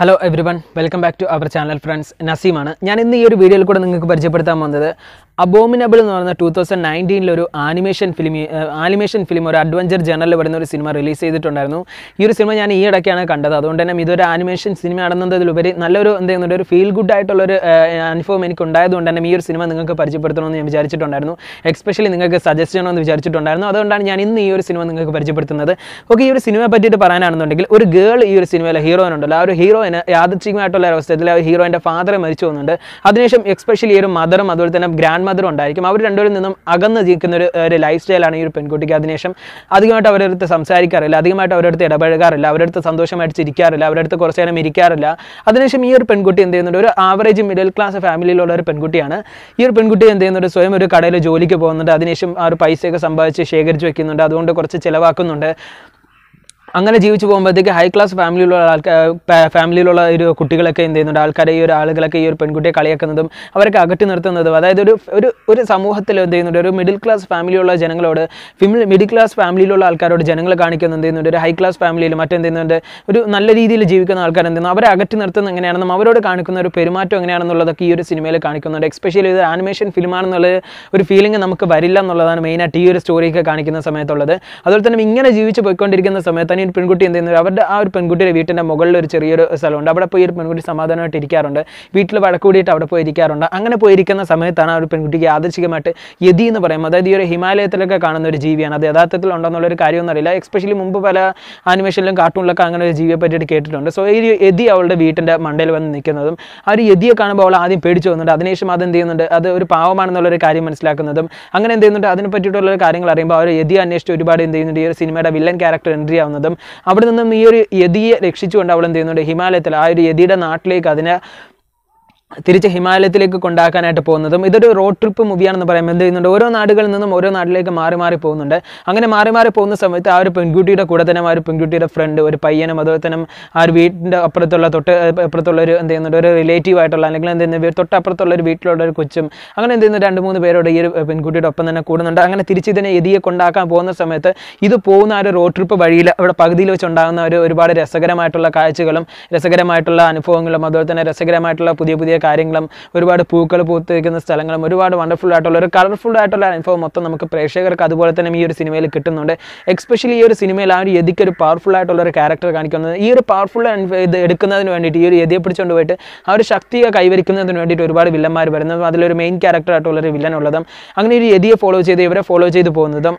hello everyone welcome back to our channel friends നസീമാണ് ഞാൻ ഇന്ന് ഈ ഒരു വീഡിയോയിൽ കൂടെ നിങ്ങൾക്ക് പരിചയപ്പെടുത്താൻ വന്നത് അബോമിനബിൾ എന്ന് പറയുന്ന ടൂ തൗസൻഡ് നയൻറ്റീനിൽ ഒരു ആനിമേഷൻ ഫിലിം ആനിമേഷൻ ഫിലിം ഒരു അഡ്വഞ്ചർ ജേണലിൽ വരുന്ന ഒരു സിനിമ റിലീസ് ചെയ്തിട്ടുണ്ടായിരുന്നു ഈ ഒരു സിനിമ ഞാൻ ഈ ഇടയ്ക്കാണ് കണ്ടത് അതുകൊണ്ട് തന്നെ ഇതൊരു ആനിമേഷൻ സിനിമയാണെന്നതിലുപരി നല്ലൊരു എന്ത് ചെയ്യുന്നുണ്ട് ഒരു ഫീൽ ഗുഡ് ആയിട്ടുള്ളൊരു അനുഭവം എനിക്ക് ഉണ്ടായതുകൊണ്ട് തന്നെ ഈ ഒരു സിനിമ നിങ്ങൾക്ക് പരിചയപ്പെടുത്തണമെന്ന് ഞാൻ വിചാരിച്ചിട്ടുണ്ടായിരുന്നു എക്സ്പെഷ്യലി നിങ്ങൾക്ക് സജസ്റ്റ് ചെയ്യണമെന്ന് വിചാരിച്ചിട്ടുണ്ടായിരുന്നു അതുകൊണ്ടാണ് ഞാൻ ഇന്ന് ഈ ഒരു സിനിമ നിങ്ങൾക്ക് പരിചയപ്പെടുത്തുന്നത് ഓക്കെ ഈ ഒരു സിനിമയെ പറ്റിയിട്ട് പറയാനാണെന്നുണ്ടെങ്കിൽ ഒരു ഗേൾ ഈ ഒരു സിനിമയിലെ ഹീറോയിൻ ഉണ്ടല്ലോ ആ ഒരു ഹീറോയിന് യാദൃച്ഛികമായിട്ടുള്ള അവസ്ഥയിൽ ആ ഹീറോയിൻ്റെ ഫാദറെ മരിച്ചു പോകുന്നുണ്ട് അതിനുശേഷം എക്സ്പെഷ്യലി ഈ ഒരു മദറും അതുപോലെ തന്നെ ഗ്രാൻഡ് മധുരം ഉണ്ടായിരിക്കും അവർ രണ്ടുപേരും നിന്നും അകന്ന് ജീവിക്കുന്ന ഒരു ഒരു ലൈഫ് സ്റ്റൈലാണ് ഈ ഒരു പെൺകുട്ടിക്ക് അതിനുശേഷം അധികമായിട്ട് അവരടുത്ത് സംസാരിക്കാറില്ല അധികമായിട്ട് അവരടുത്ത് ഇടപഴകാറില്ല അവരടുത്ത് സന്തോഷമായിട്ട് ചിരിക്കാറില്ല അവരടുത്ത് കുറച്ച് നേരം ഇരിക്കാറില്ല അതിനുശേഷം ഈ ഒരു പെൺകുട്ടി എന്ത് ചെയ്യുന്നുണ്ട് ഒരു ആവറേജ് മിഡിൽ ക്ലാസ് ഫാമിലിയിലുള്ള ഒരു പെൺകുട്ടിയാണ് ഈ ഒരു പെൺകുട്ടി എന്ത് ചെയ്യുന്നുണ്ട് സ്വയം ഒരു കടയിൽ ജോലിക്ക് പോകുന്നുണ്ട് അതിനുശേഷം ആ ഒരു പൈസയൊക്കെ സമ്പാദിച്ച് ശേഖരിച്ച് വെക്കുന്നുണ്ട് അതുകൊണ്ട് കുറച്ച് ചിലവാക്കുന്നുണ്ട് അങ്ങനെ ജീവിച്ചു പോകുമ്പോഴത്തേക്ക് ഹൈ ക്ലാസ് ഫാമിലിയിലുള്ള ആൾക്കാർ ഫാമിലിയിലുള്ള ഒരു കുട്ടികളൊക്കെ എന്ത് ചെയ്യുന്നുണ്ട് ആൾക്കാരെ ഈ ഒരു ആളുകളൊക്കെ ഈ ഒരു പെൺകുട്ടിയെ കളിയാക്കുന്നതും അവരൊക്കെ അകറ്റി നിർത്തുന്നതും അതായത് ഒരു ഒരു ഒരു സമൂഹത്തിൽ എന്ത് ചെയ്യുന്നുണ്ട് ഒരു മിഡിൽ ക്ലാസ് ഫാമിലിയുള്ള ജനങ്ങളോട് മിഡിൽ ക്ലാസ് ഫാമിലിയിലുള്ള ആൾക്കാരോട് ജനങ്ങൾ കാണിക്കുന്നത് എന്ത് ചെയ്യുന്നുണ്ട് ഒരു ഹൈ ക്ലാസ് ഫാമിലിയിൽ മറ്റെന്ത് ചെയ്യുന്നുണ്ട് ഒരു നല്ല രീതിയിൽ ജീവിക്കുന്ന ആൾക്കാർ എന്ത് ചെയ്യുന്നു അവരെ അകറ്റി നിർത്തുന്ന എങ്ങനെയാണെന്നും അവരോട് കാണിക്കുന്ന ഒരു പെരുമാറ്റം എങ്ങനെയാണെന്നുള്ളതൊക്കെ ഈ ഒരു സിനിമയിൽ കാണിക്കുന്നുണ്ട് എക്സ്പെഷ്യലി ഇത് ആനിമേഷൻ ഫിലിമാണെന്നുള്ള ഒരു ഫീലിംഗ് നമുക്ക് വരില്ല എന്നുള്ളതാണ് മെയിനായിട്ട് ഈ ഒരു സ്റ്റോറിയൊക്കെ കാണിക്കുന്ന സമയത്തുള്ളത് അതുപോലെ തന്നെ ഇങ്ങനെ ജീവിച്ച് പോയിക്കൊണ്ടിരിക്കുന്ന സമയത്ത് ഈ ഒരു പെൺകുട്ടി എന്ത് ചെയ്യുന്നത് അവരുടെ ആ ഒരു പെൺകുട്ടിയുടെ വീട്ടിൻ്റെ മുകളിൽ ഒരു ചെറിയൊരു സ്ഥലമുണ്ട് അവിടെ പോയി ഒരു പെൺകുട്ടി സമാധാനമായിട്ട് ഇരിക്കാറുണ്ട് വീട്ടിൽ വഴക്ക് കൂടിയിട്ട് അവിടെ പോയി ഇരിക്കാറുണ്ട് അങ്ങനെ പോയിരിക്കുന്ന സമയത്താണ് ആ ഒരു പെൺകുട്ടിക്ക് യാദൃശികമായിട്ട് യതി എന്ന് പറയും അതായത് ഈ ഒരു ഹിമാലയത്തിലൊക്കെ കാണുന്ന ഒരു ജീവിയാണ് അത് യഥാർത്ഥത്തിൽ ഉണ്ടെന്നുള്ളൊരു കാര്യമൊന്നും അറിയില്ല എക്സ്പെഷ്യലി മുമ്പ് പല ആനിമേഷനിലും കാർട്ടൂണിലൊക്കെ അങ്ങനെ ഒരു ജീവിയെ പറ്റിയിട്ട് കേട്ടിട്ടുണ്ട് സോ ഈ യതി അവളുടെ വീട്ടിൻ്റെ മണ്ടയിൽ വന്ന് നിൽക്കുന്നതും ആ ഒരു യതിയെ കാണുമ്പോൾ അവൾ ആദ്യം പേടിച്ചു വന്നിട്ട് അതിനുശേഷം അത് എന്ത് ചെയ്യുന്നുണ്ട് അത് ഒരു പാവമാണെന്നുള്ളൊരു കാര്യം മനസ്സിലാക്കുന്നതും അങ്ങനെ എന്ത് ചെയ്യുന്നുണ്ട് അതിനെ പറ്റിയിട്ടുള്ള കാര്യങ്ങൾ അറിയുമ്പോൾ അവർ യതി അന്വേഷിച്ച് ഒരുപാട് എന്ത് ചെയ്യുന്നുണ്ട് ഈ ഒരു സിനിമയുടെ വില്ലൻ ക്യാരക്ടർ എൻട്രി ആവുന്നതും അവിടെ നിന്നും ഈ ഒരു യതിയെ രക്ഷിച്ചുകൊണ്ട് അവൾ എന്ത് ചെയ്യുന്നുണ്ട് ഹിമാലയത്തിൽ ആ ഒരു യതിയുടെ നാട്ടിലേക്ക് അതിനെ തിരിച്ച് ഹിമാലയത്തിലേക്ക് കൊണ്ടാക്കാനായിട്ട് പോകുന്നതും ഇതൊരു റോഡ് ട്രിപ്പ് മൂവിയാണെന്ന് പറയുമ്പോൾ എന്ത് ചെയ്യുന്നുണ്ട് ഓരോ നാടുകളിൽ നിന്നും ഓരോ നാട്ടിലേക്ക് മാറി മാറി പോകുന്നുണ്ട് അങ്ങനെ മാറി മാറി പോകുന്ന സമയത്ത് ആ ഒരു പെൺകുട്ടിയുടെ കൂടെ തന്നെ ആ ഒരു പെൺകുട്ടിയുടെ ഫ്രണ്ട് ഒരു പയ്യനും അതുപോലെ തന്നെ ആ ഒരു വീടിൻ്റെ അപ്പുറത്തുള്ള തൊട്ട് അപ്പുറത്തുള്ള ഒരു എന്ത് ചെയ്യുന്നുണ്ട് ഒരു റിലേറ്റീവ് ആയിട്ടുള്ള അല്ലെങ്കിൽ എന്ത് ചെയ്യുന്നത് തൊട്ടപ്പുറത്തുള്ള ഒരു വീട്ടിലുള്ള ഒരു കൊച്ചും അങ്ങനെ എന്ത് ചെയ്യുന്നത് രണ്ട് മൂന്ന് പേരോട് ഈ ഒരു പെൺകുട്ടിയുടെ ഒപ്പം തന്നെ കൂടുന്നുണ്ട് അങ്ങനെ തിരിച്ച് ഇതിനെ എതിയെ കൊണ്ടാക്കാൻ പോകുന്ന സമയത്ത് ഇത് പോകുന്ന ആ ഒരു റോഡ് ട്രിപ്പ് വഴിയിൽ അവിടെ പകുതിയിൽ വെച്ചുണ്ടാകുന്ന ഒരു ഒരുപാട് രസകരമായിട്ടുള്ള കാഴ്ചകളും രസകരമായിട്ടുള്ള അനുഭവങ്ങളും അതുപോലെ തന്നെ രസകരമായിട്ടുള്ള പുതിയ പുതിയ കാര്യങ്ങളും ഒരുപാട് പൂക്കൾ പൂത്തിരിക്കുന്ന നിൽക്കുന്ന സ്ഥലങ്ങളും ഒരുപാട് വണ്ടർഫുൾ ആയിട്ടുള്ള ഒരു കളർഫുൾ ആയിട്ടുള്ള ഇൻഫോ മൊത്തം നമുക്ക് പ്രേക്ഷകർക്ക് അതുപോലെ തന്നെ ഈ ഒരു സിനിമയിൽ കിട്ടുന്നുണ്ട് എക്സ്പെഷ്യലി ഈ ഒരു സിനിമയിൽ ആ ഒരു യതിക്ക് ഒരു പവർഫുൾ ആയിട്ടുള്ള ഒരു ക്യാരക്ടർ കാണിക്കുന്നത് ഈ ഒരു പവർഫുൾ ഇത് എടുക്കുന്നതിന് വേണ്ടിയിട്ട് ഈ ഒരു യതിയെ പിടിച്ചുകൊണ്ട് പോയിട്ട് ആ ഒരു ശക്തിയെ കൈവരിക്കുന്നതിന് വേണ്ടിയിട്ട് ഒരുപാട് വില്ലന്മാർ വരുന്നതും അതിലൊരു മെയിൻ ക്യാരക്ടർ ആയിട്ടുള്ളൊരു വില്ലൻ ഉള്ളതും അങ്ങനെ ഒരു യതിയെ ഫോളോ ചെയ്ത് ഇവരെ ഫോളോ ചെയ്ത് പോകുന്നതും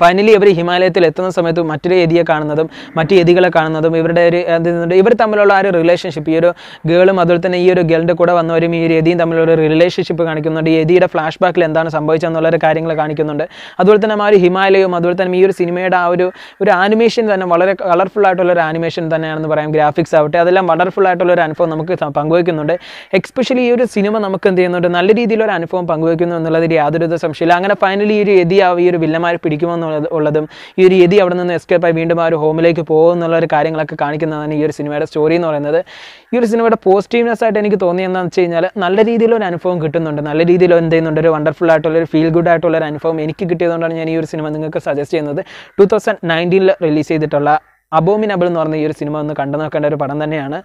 ഫൈനലി ഇവർ ഹിമാലയത്തിൽ എത്തുന്ന സമയത്ത് മറ്റൊരു യതിയെ കാണുന്നതും മറ്റു യതികളെ കാണുന്നതും ഇവരുടെ ഒരു എന്ത് ഇവർ തമ്മിലുള്ള ആ ഒരു റിലേഷൻഷിപ്പ് ഈ ഒരു ഗേളും അതുപോലെ തന്നെ ഈ ഒരു ഗേളിൻ്റെ കൂടെ വന്നവരും ഈ ഒരു യതിയും തമ്മിലുള്ള റിലേഷൻഷിപ്പ് കാണിക്കുന്നുണ്ട് യതിയുടെ ഫ്ലാഷ് ബാക്കിൽ എന്താണ് സംഭവിച്ചതെന്നുള്ള ഒരു കാര്യങ്ങൾ കാണിക്കുന്നുണ്ട് അതുപോലെ തന്നെ ആ ഒരു ഹിമാലയവും അതുപോലെ തന്നെ ഈ ഒരു സിനിമയുടെ ആ ഒരു ഒരു ആനിമേഷൻ തന്നെ വളരെ കളർഫുൾ ആയിട്ടുള്ള ഒരു ആനിമേഷൻ തന്നെയാണെന്ന് പറയാം ഗ്രാഫിക്സ് ആവട്ടെ അതെല്ലാം വണ്ടർഫുൾ ആയിട്ടുള്ള ഒരു അനുഭവം നമുക്ക് പങ്കുവയ്ക്കുന്നുണ്ട് എക്സ്പെഷ്യലി ഈ ഒരു സിനിമ നമുക്ക് എന്ത് ചെയ്യുന്നുണ്ട് നല്ല രീതിയിലൊരു അനുഭവം പങ്കുവയ്ക്കുന്നു എന്നുള്ളതിൽ യാതൊരു സംശയമില്ല അങ്ങനെ ഫൈനലി ഈ ഒരു യതി ആ ഈ ഒരു വില്ലന്മാരെ പിടിക്കുമോ എന്നുള്ളത് ഉള്ളതും ഈ ഒരു യതി അവിടെ നിന്ന് എസ്കേപ്പായി വീണ്ടും ആ ഒരു ഹോമിലേക്ക് പോകും എന്നുള്ളൊരു ഒരു കാര്യങ്ങളൊക്കെ കാണിക്കുന്നതാണ് ഈ ഒരു സിനിമയുടെ സ്റ്റോറി എന്ന് പറയുന്നത് ഈ ഒരു സിനിമയുടെ പോസിറ്റീവ്നെസ് ആയിട്ട് എനിക്ക് തോന്നിയെന്താണെന്ന് വെച്ച് കഴിഞ്ഞാൽ നല്ല രീതിയിലൊരു അനുഭവം കിട്ടുന്നുണ്ട് നല്ല രീതിയിൽ എന്ത് ചെയ്യുന്നുണ്ട് ഒരു വണ്ടർഫുൾ ആയിട്ടുള്ള ഒരു ഫീൽ ഗുഡ് ആയിട്ടുള്ള ഒരു അനുഭവം എനിക്ക് കിട്ടിയതുകൊണ്ടാണ് ഞാൻ ഈ ഒരു സിനിമ നിങ്ങൾക്ക് സജസ്റ്റ് ചെയ്യുന്നത് ടു തൗസൻഡ് നയൻറ്റീനിൽ റിലീസ് ചെയ്തിട്ടുള്ള അബോമിനബിൾ എന്ന് പറഞ്ഞ ഈ ഒരു സിനിമ ഒന്ന് കണ്ടു നോക്കേണ്ട ഒരു പടം തന്നെയാണ്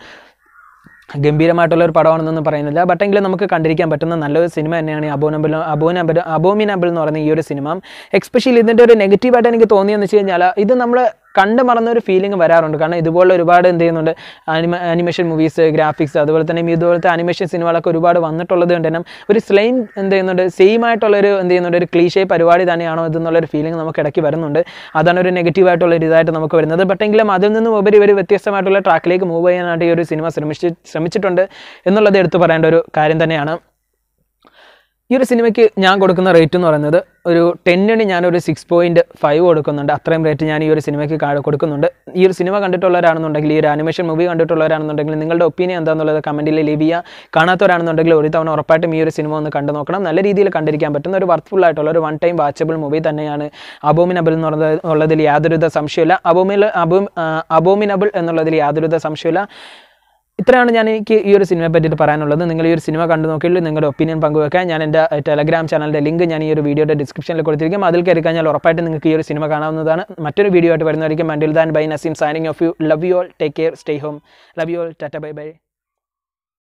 ഗംഭീരമായിട്ടുള്ള ഒരു പടമാണെന്നൊന്നും പറയുന്നില്ല ബട്ട് എങ്കിലും നമുക്ക് കണ്ടിരിക്കാൻ പറ്റുന്ന നല്ലൊരു സിനിമ തന്നെയാണ് ഈ അബോനബിൾ അബോനബിൾ അബോമിനബിൾ എന്ന് പറയുന്ന ഈ ഒരു സിനിമ എക്സ്പെഷ്യലി ഇതിൻ്റെ ഒരു നെഗറ്റീവായിട്ട് എനിക്ക് തോന്നിയെന്ന് വെച്ച് കഴിഞ്ഞാൽ ഇത് നമ്മൾ കണ്ടു മറന്ന ഒരു ഫീലിംഗ് വരാറുണ്ട് കാരണം ഇതുപോലെ ഒരുപാട് എന്ത് ചെയ്യുന്നുണ്ട് അനിമ അനിമേഷൻ മൂവീസ് ഗ്രാഫിക്സ് അതുപോലെ തന്നെ ഇതുപോലത്തെ അനിമേഷൻ സിനിമകളൊക്കെ ഒരുപാട് വന്നിട്ടുള്ളത് കൊണ്ട് തന്നെ ഒരു സ്ലെയിം എന്ത് ചെയ്യുന്നുണ്ട് സെയിം ആയിട്ടുള്ളൊരു എന്ത് ചെയ്യുന്നുണ്ട് ഒരു ക്ലീഷേ പരിപാടി തന്നെയാണോ ഇതെന്നുള്ളൊരു ഫീലിംഗ് നമുക്ക് ഇടയ്ക്ക് വരുന്നുണ്ട് അതാണ് ഒരു നെഗറ്റീവായിട്ടുള്ള ഒരു ഇതായിട്ട് നമുക്ക് വരുന്നത് ബട്ടെങ്കിലും അതിൽ നിന്നും ഉപരി ഒരു വ്യത്യസ്തമായിട്ടുള്ള ട്രാക്കിലേക്ക് മൂവ് ചെയ്യാനായിട്ട് ഈ ഒരു സിനിമ ശ്രമിച്ച് ശ്രമിച്ചിട്ടുണ്ട് എന്നുള്ളത് എടുത്തു പറയേണ്ട ഒരു കാര്യം തന്നെയാണ് ഈ ഒരു സിനിമയ്ക്ക് ഞാൻ കൊടുക്കുന്ന റേറ്റ് എന്ന് പറയുന്നത് ഒരു ടെന്നിന് ഞാനൊരു സിക്സ് പോയിൻറ്റ് ഫൈവ് കൊടുക്കുന്നുണ്ട് അത്രയും റേറ്റ് ഞാൻ ഈ ഒരു സിനിമയ്ക്ക് കൊടുക്കുന്നുണ്ട് ഈ ഒരു സിനിമ കണ്ടിട്ടുള്ളവരാണെന്നുണ്ടെങ്കിൽ ഈ ഒരു ആനിമേഷൻ മൂവി കണ്ടിട്ടുള്ളവരാണെന്നുണ്ടെങ്കിൽ നിങ്ങളുടെ ഒപ്പീനിയൻ എന്താണെന്നുള്ളത് കമൻറ്റിൽ ലീവ് ചെയ്യുക കാണാത്തവരാണെന്നുണ്ടെങ്കിൽ ഒരു തവണ ഉറപ്പായിട്ടും ഈ ഒരു സിനിമ ഒന്ന് കണ്ടു നോക്കണം നല്ല രീതിയിൽ കണ്ടിരിക്കാൻ പറ്റുന്ന ഒരു വർക്ക്ഫുൾ ആയിട്ടുള്ള ഒരു വൺ ടൈം വാച്ചബിൾ മൂവി തന്നെയാണ് അബോമിനബിൾ എന്ന് പറയുന്നത് ഉള്ളതിൽ യാതൊരുവിധ സംശയമില്ല അബോമിൽ അബോം അബോമിനബിൾ എന്നുള്ളതിൽ യാതൊരുവിധ സംശയമില്ല ഇത്രയാണ് ഞാൻ എനിക്ക് ഈ ഒരു സിനിമയെ പറ്റിയിട്ട് പറയാനുള്ളത് നിങ്ങൾ ഈ ഒരു സിനിമ കണ്ടു നോക്കിയുള്ളൂ നിങ്ങളുടെ ഒപ്പീനിയൻ പങ്കുവെക്കാൻ ഞാൻ എൻ്റെ ടെലഗ്രാം ചാനലിൻ്റെ ലിങ്ക് ഞാൻ ഈ ഒരു വീഡിയോയുടെ ഡിസ്ക്രിപ്ഷനിൽ കൊടുത്തിരിക്കും അതിൽ കയറി കഴിഞ്ഞാൽ ഉറപ്പായിട്ട് നിങ്ങൾക്ക് ഈ ഒരു സിനിമ കാണാവുന്നതാണ് മറ്റൊരു വീഡിയോ ആയിട്ട് വരുന്നതായിരിക്കും until then bye Naseem signing off you love you all take care stay home love you all tata bye by